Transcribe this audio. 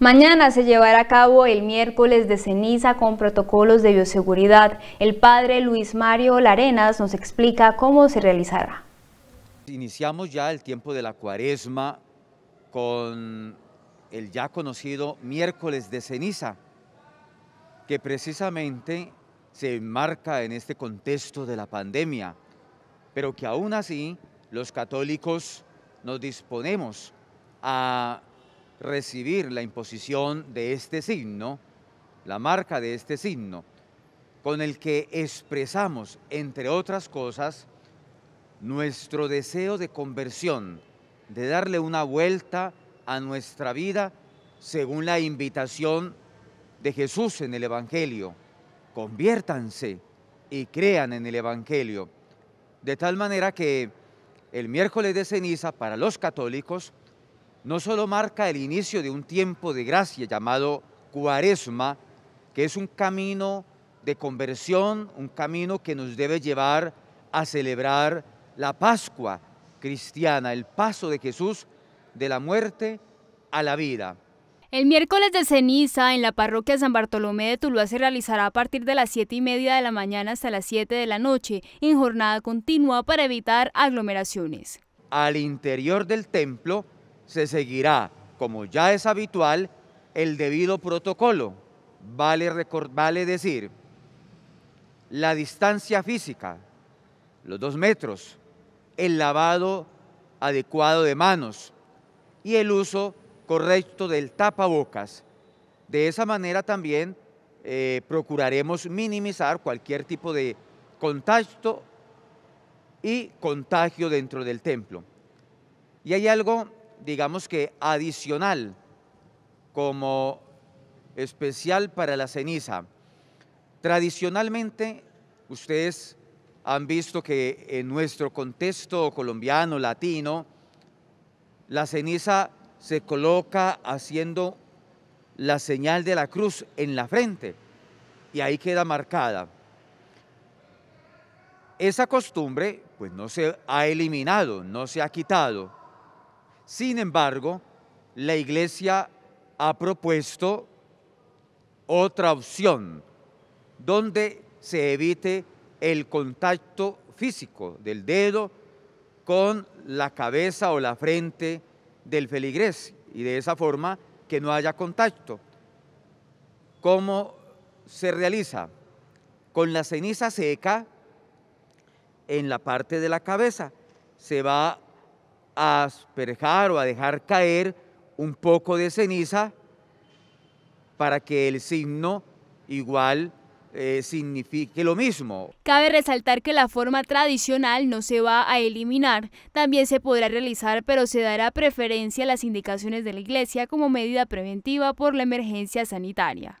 Mañana se llevará a cabo el miércoles de ceniza con protocolos de bioseguridad. El padre Luis Mario Larenas nos explica cómo se realizará. Iniciamos ya el tiempo de la cuaresma con el ya conocido miércoles de ceniza, que precisamente se enmarca en este contexto de la pandemia, pero que aún así los católicos nos disponemos a recibir la imposición de este signo, la marca de este signo, con el que expresamos, entre otras cosas, nuestro deseo de conversión, de darle una vuelta a nuestra vida según la invitación de Jesús en el Evangelio. Conviértanse y crean en el Evangelio. De tal manera que el miércoles de ceniza para los católicos no solo marca el inicio de un tiempo de gracia llamado cuaresma, que es un camino de conversión, un camino que nos debe llevar a celebrar la Pascua cristiana, el paso de Jesús de la muerte a la vida. El miércoles de ceniza en la parroquia San Bartolomé de Tuluá se realizará a partir de las 7 y media de la mañana hasta las 7 de la noche, en jornada continua para evitar aglomeraciones. Al interior del templo se seguirá, como ya es habitual, el debido protocolo. Vale, vale decir, la distancia física, los dos metros, el lavado adecuado de manos y el uso correcto del tapabocas. De esa manera también eh, procuraremos minimizar cualquier tipo de contacto y contagio dentro del templo. Y hay algo digamos que adicional, como especial para la ceniza. Tradicionalmente, ustedes han visto que en nuestro contexto colombiano, latino, la ceniza se coloca haciendo la señal de la cruz en la frente y ahí queda marcada. Esa costumbre pues no se ha eliminado, no se ha quitado. Sin embargo, la Iglesia ha propuesto otra opción donde se evite el contacto físico del dedo con la cabeza o la frente del feligrés y de esa forma que no haya contacto. ¿Cómo se realiza? Con la ceniza seca en la parte de la cabeza se va a asperjar o a dejar caer un poco de ceniza para que el signo igual eh, signifique lo mismo. Cabe resaltar que la forma tradicional no se va a eliminar, también se podrá realizar, pero se dará preferencia a las indicaciones de la iglesia como medida preventiva por la emergencia sanitaria.